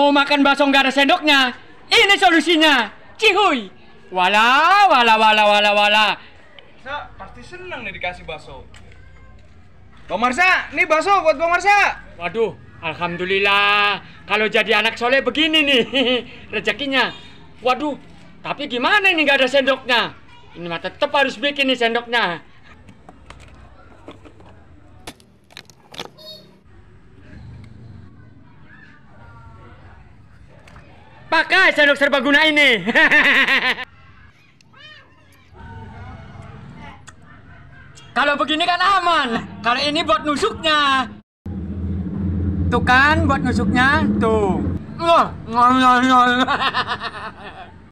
Mau makan bakso nggak ada sendoknya? Ini solusinya. Cihuy. Wala, wala, wala, wala, wala. Sa, pasti senang nih dikasih bakso. Bang Marsa, ini bakso buat Bang Marsa. Waduh, alhamdulillah. Kalau jadi anak soleh begini nih rezekinya. Waduh, tapi gimana ini nggak ada sendoknya? Ini mah tetap harus bikin nih sendoknya. Pakai sendok serbaguna ini. Kalau begini kan aman. Kalau ini buat nusuknya. Tuh kan buat nusuknya. Tuh.